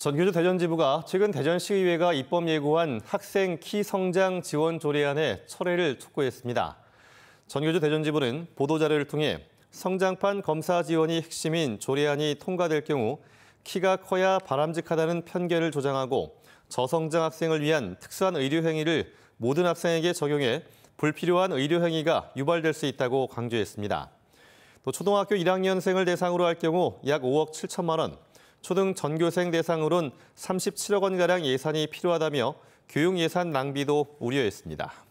전교조 대전지부가 최근 대전시의회가 입법 예고한 학생 키 성장 지원 조례안에 철회를 촉구했습니다. 전교조 대전지부는 보도자료를 통해 성장판 검사 지원이 핵심인 조례안이 통과될 경우 키가 커야 바람직하다는 편견을 조장하고 저성장 학생을 위한 특수한 의료 행위를 모든 학생에게 적용해 불필요한 의료 행위가 유발될 수 있다고 강조했습니다. 또 초등학교 1학년생을 대상으로 할 경우 약 5억 7천만 원, 초등 전교생 대상으론 37억 원가량 예산이 필요하다며 교육 예산 낭비도 우려했습니다.